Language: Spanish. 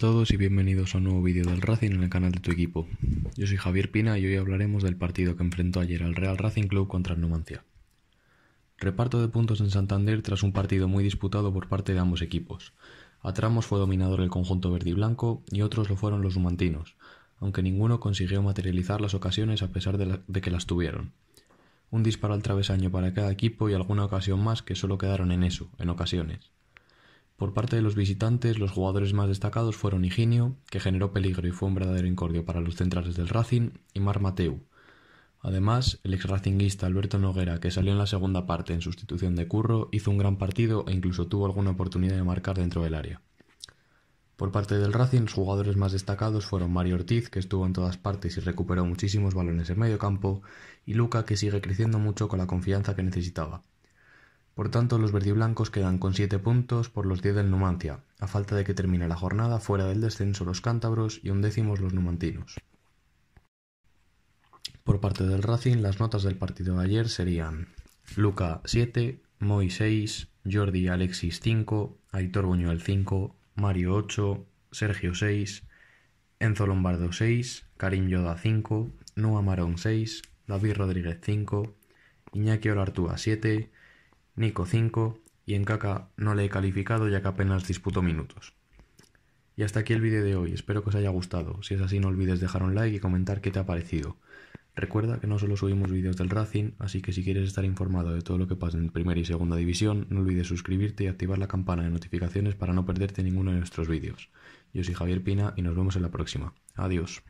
todos y bienvenidos a un nuevo vídeo del Racing en el canal de tu equipo. Yo soy Javier Pina y hoy hablaremos del partido que enfrentó ayer al Real Racing Club contra el Numancia. Reparto de puntos en Santander tras un partido muy disputado por parte de ambos equipos. A tramos fue dominador el conjunto verde y blanco y otros lo fueron los numantinos, aunque ninguno consiguió materializar las ocasiones a pesar de, de que las tuvieron. Un disparo al travesaño para cada equipo y alguna ocasión más que solo quedaron en eso, en ocasiones. Por parte de los visitantes, los jugadores más destacados fueron Higinio, que generó peligro y fue un verdadero incordio para los centrales del Racing, y Mar Mateu. Además, el ex racinguista Alberto Noguera, que salió en la segunda parte en sustitución de Curro, hizo un gran partido e incluso tuvo alguna oportunidad de marcar dentro del área. Por parte del Racing, los jugadores más destacados fueron Mario Ortiz, que estuvo en todas partes y recuperó muchísimos balones en medio campo, y Luca, que sigue creciendo mucho con la confianza que necesitaba. Por tanto, los verdiblancos quedan con 7 puntos por los 10 del Numancia, a falta de que termine la jornada fuera del descenso los cántabros y undécimos los numantinos. Por parte del Racing, las notas del partido de ayer serían Luca 7, Moy 6, Jordi Alexis 5, Aitor Buñuel 5, Mario 8, Sergio 6, Enzo Lombardo 6, Karim Yoda 5, Nua Marón 6, David Rodríguez 5, Iñaki Orartúa 7, Nico 5 y en caca no le he calificado ya que apenas disputo minutos. Y hasta aquí el vídeo de hoy, espero que os haya gustado, si es así no olvides dejar un like y comentar qué te ha parecido. Recuerda que no solo subimos vídeos del Racing, así que si quieres estar informado de todo lo que pasa en primera y segunda división, no olvides suscribirte y activar la campana de notificaciones para no perderte ninguno de nuestros vídeos. Yo soy Javier Pina y nos vemos en la próxima. Adiós.